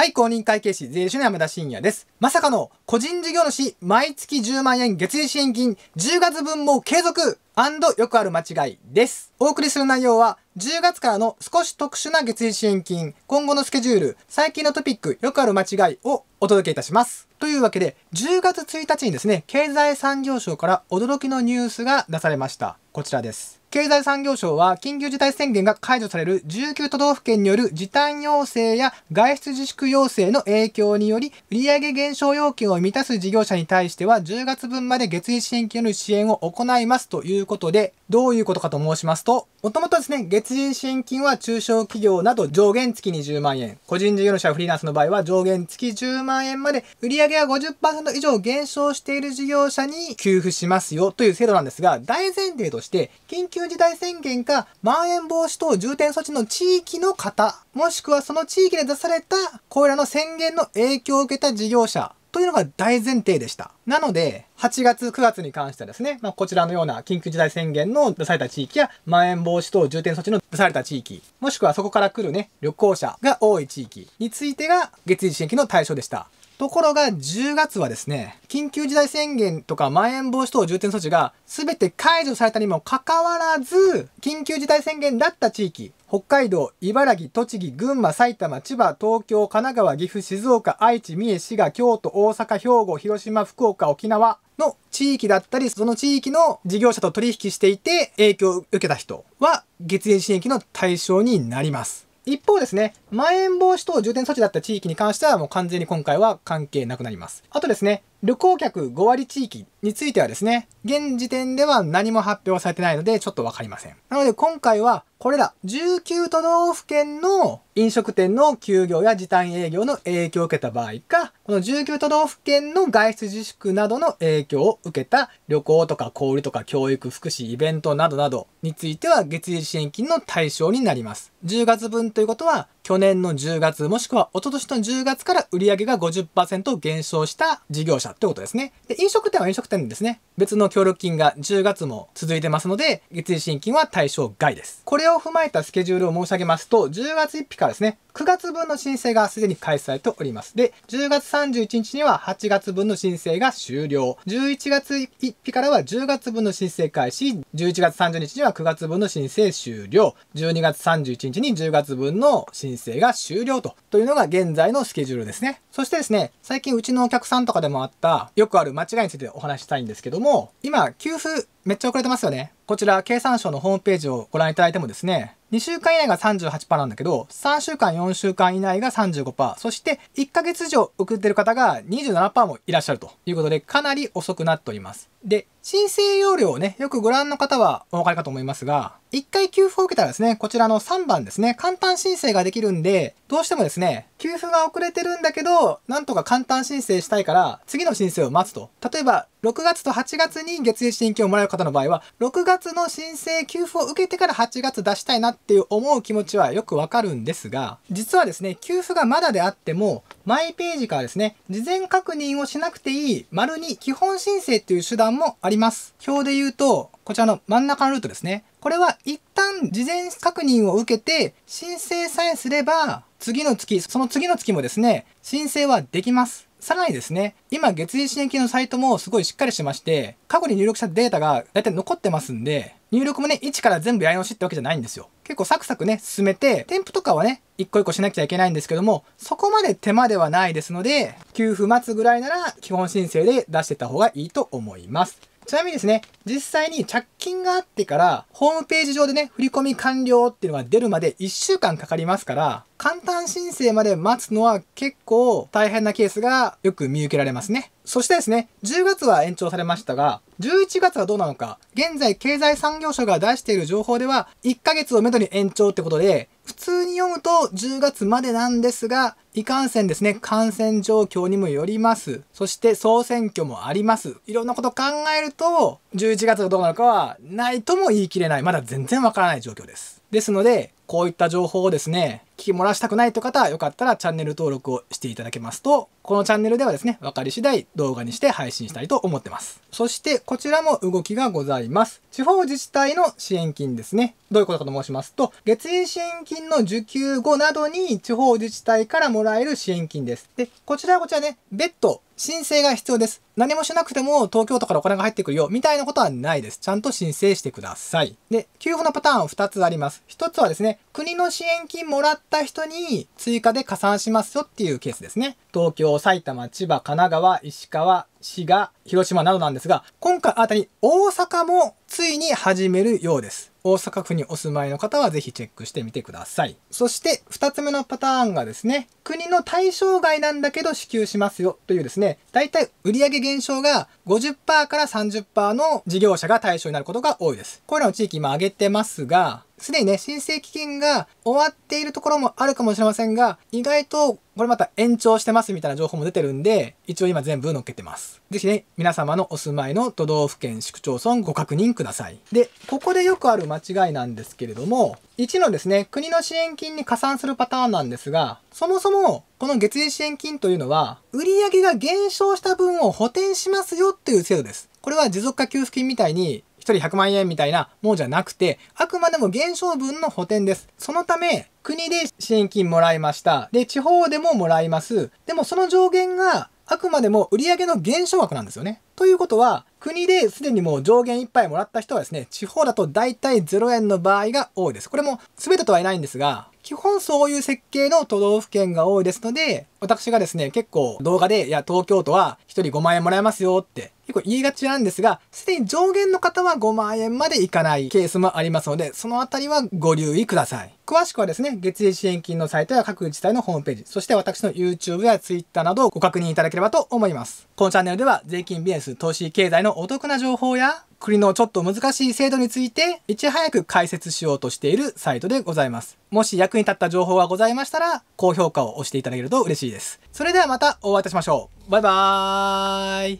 はい、公認会計士、税理士の山田真也です。まさかの、個人事業主、毎月10万円月利支援金、10月分も継続よくある間違いです。お送りする内容は、10月からの少し特殊な月利支援金、今後のスケジュール、最近のトピック、よくある間違いをお届けいたします。というわけで、10月1日にですね、経済産業省から驚きのニュースが出されました。こちらです。経済産業省は緊急事態宣言が解除される19都道府県による時短要請や外出自粛要請の影響により売上減少要件を満たす事業者に対しては10月分まで月次支給の支援を行いますということでどういうことかと申しますともともとですね、月次支援金は中小企業など上限月20万円。個人事業者フリーランスの場合は上限月10万円まで売上が50%以上減少している事業者に給付しますよという制度なんですが、大前提として、緊急急事態宣言か、まん延防止等重点措置の地域の方、もしくはその地域で出された、これらの宣言の影響を受けた事業者、というのが大前提でした。なので、8月、9月に関してはですね、まあ、こちらのような緊急事態宣言の出された地域や、まん延防止等重点措置の出された地域、もしくはそこから来るね、旅行者が多い地域についてが、月次支援金の対象でした。ところが10月はですね、緊急事態宣言とかまん延防止等重点措置が全て解除されたにもかかわらず、緊急事態宣言だった地域、北海道、茨城、栃木、群馬、埼玉、千葉、東京、神奈川、岐阜、静岡、愛知、三重、滋賀、京都、大阪、兵庫、広島、福岡、沖縄の地域だったり、その地域の事業者と取引していて影響を受けた人は月限支援金の対象になります。一方ですね、まん延防止等重点措置だった地域に関してはもう完全に今回は関係なくなります。あとですね、旅行客5割地域についてはですね、現時点では何も発表されてないので、ちょっとわかりません。なので今回は、これら19都道府県の飲食店の休業や時短営業の影響を受けた場合か、この19都道府県の外出自粛などの影響を受けた旅行とか小売とか教育、福祉、イベントなどなどについては月次支援金の対象になります。10月分ということは、去年の10月もしくは一昨年の10月から売上が50%減少した事業者ってことですね。で飲食店は飲食点ですね別の協力金が10月も続いてますので月次新金は対象外ですこれを踏まえたスケジュールを申し上げますと10月1日からですね9月分の申請がすでに開始されておりますで10月31日には8月分の申請が終了11月1日からは10月分の申請開始11月30日には9月分の申請終了12月31日に10月分の申請が終了とというのが現在のスケジュールですねそしてですね最近うちのお客さんとかでもあったよくある間違いについてお話したいんですけども、今、給付めっちゃ遅れてますよね。こちら、経産省のホームページをご覧いただいてもですね、2週間以内が38%なんだけど、3週間、4週間以内が35%、そして1ヶ月以上送ってる方が27%もいらっしゃるということで、かなり遅くなっております。で、申請要領をね、よくご覧の方はお分かりかと思いますが、1回給付を受けたらですね、こちらの3番ですね、簡単申請ができるんで、どうしてもですね、給付が遅れてるんだけど、なんとか簡単申請したいから、次の申請を待つと。例えば、6月と8月に月次申請をもらう方の場合は、6月の申請給付を受けてから8月出したいなっていう思う気持ちはよくわかるんですが、実はですね、給付がまだであっても、マイページからですね、事前確認をしなくていい、丸に基本申請っていう手段もあります。表で言うと、こちらの真ん中のルートですね。これは一旦事前確認を受けて申請さえすれば次の月、その次の月もですね、申請はできます。さらにですね、今月次支援金のサイトもすごいしっかりしてまして、過去に入力したデータが大体残ってますんで、入力もね、1から全部やり直しってわけじゃないんですよ。結構サクサクね、進めて、添付とかはね、一個一個しなくちゃいけないんですけども、そこまで手間ではないですので、給付待つぐらいなら基本申請で出してた方がいいと思います。ちなみにですね、実際に着金があってから、ホームページ上でね、振込完了っていうのが出るまで1週間かかりますから、簡単申請まで待つのは結構大変なケースがよく見受けられますね。そしてですね、10月は延長されましたが、11月はどうなのか、現在経済産業省が出している情報では、1ヶ月をめどに延長ってことで、普通に読むと10月までなんですが、いかんせんですね、感染状況にもよります。そして総選挙もあります。いろんなこと考えると、11月がどうなるかはないとも言い切れない。まだ全然わからない状況です。ですので、こういった情報をですね、聞き漏らしたくないという方は、よかったらチャンネル登録をしていただけますと、このチャンネルではですね、分かり次第動画にして配信したいと思ってます。そして、こちらも動きがございます。地方自治体の支援金ですね。どういうことかと申しますと、月次支援金の受給後などに地方自治体からもらえる支援金です。で、こちらはこちらね、別途申請が必要です。何もしなくても東京都からお金が入ってくるよ、みたいなことはないです。ちゃんと申請してください。で、給付のパターン2つあります。1つはですね、国の支援金もらった人に追加で加算しますよっていうケースですね。東京、埼玉、千葉、神奈川、石川、滋賀、広島などなんですが、今回あたり大阪もついに始めるようです。大阪府にお住まいの方はぜひチェックしてみてください。そして2つ目のパターンがですね、国の対象外なんだけど支給しますよというですね、だいたい売上減少が50%から30%の事業者が対象になることが多いです。これらの地域今挙げてますが、すでにね、申請期限が終わっているところもあるかもしれませんが、意外とこれまた延長してますみたいな情報も出てるんで、一応今全部載っけてます。ぜひね、皆様のお住まいの都道府県市区町村ご確認ください。で、ここでよくある間違いなんですけれども、1のですね、国の支援金に加算するパターンなんですが、そもそもこの月次支援金というのは、売上が減少した分を補填しますよっていう制度です。これは持続化給付金みたいに人100万円みたいなものじゃなくて、あくまでも減少分の補填です。そのため、国で支援金もらいました。で、地方でももらいます。でもその上限が、あくまでも売上の減少額なんですよね。ということは、国ですでにもう上限いっぱいもらった人はですね、地方だと大体0円の場合が多いです。これも全てとは言えないんですが、基本そういう設計の都道府県が多いですので、私がですね、結構動画で、いや、東京都は1人5万円もらえますよって結構言いがちなんですが、すでに上限の方は5万円までいかないケースもありますので、そのあたりはご留意ください。詳しくはですね、月次支援金のサイトや各自治体のホームページ、そして私の YouTube や Twitter などをご確認いただければと思います。このチャンネルでは税金ビジネス、投資、経済のお得な情報や、国のちょっと難しい制度について、いち早く解説しようとしているサイトでございます。もし役に立った情報がございましたら、高評価を押していただけると嬉しいです。それではまたお会いいたしましょう。バイバーイ。